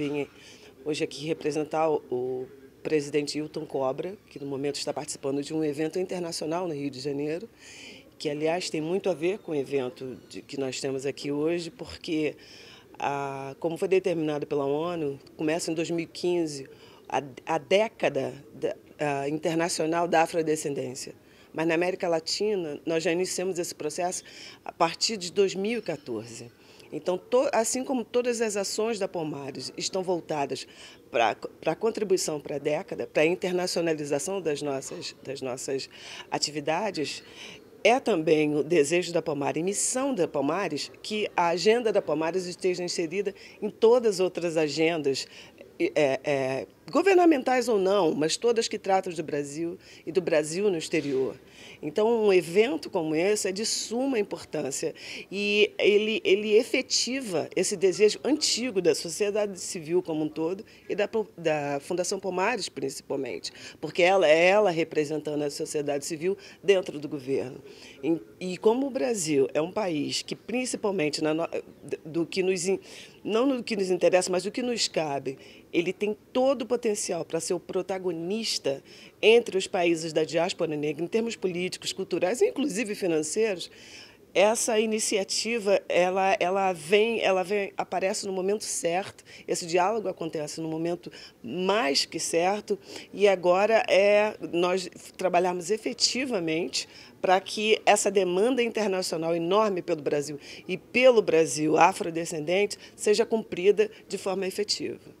Vim hoje aqui representar o presidente Hilton Cobra, que no momento está participando de um evento internacional no Rio de Janeiro, que aliás tem muito a ver com o evento de, que nós temos aqui hoje, porque, a, como foi determinado pela ONU, começa em 2015 a, a década da, a, internacional da afrodescendência. Mas na América Latina, nós já iniciamos esse processo a partir de 2014. Então, assim como todas as ações da Palmares estão voltadas para a contribuição para a década, para a internacionalização das nossas, das nossas atividades, é também o desejo da Palmares, missão da Palmares, que a agenda da Palmares esteja inserida em todas as outras agendas é, é, governamentais ou não, mas todas que tratam do Brasil e do Brasil no exterior. Então, um evento como esse é de suma importância e ele, ele efetiva esse desejo antigo da sociedade civil como um todo e da, da Fundação Pomares, principalmente, porque ela é ela representando a sociedade civil dentro do governo. E, e como o Brasil é um país que, principalmente, na, do que nos, não no que nos interessa, mas do que nos cabe, ele tem todo o potencial para ser o protagonista entre os países da diáspora negra, em termos políticos, culturais e inclusive financeiros, essa iniciativa ela, ela vem ela vem aparece no momento certo esse diálogo acontece no momento mais que certo e agora é nós trabalharmos efetivamente para que essa demanda internacional enorme pelo Brasil e pelo Brasil afrodescendente seja cumprida de forma efetiva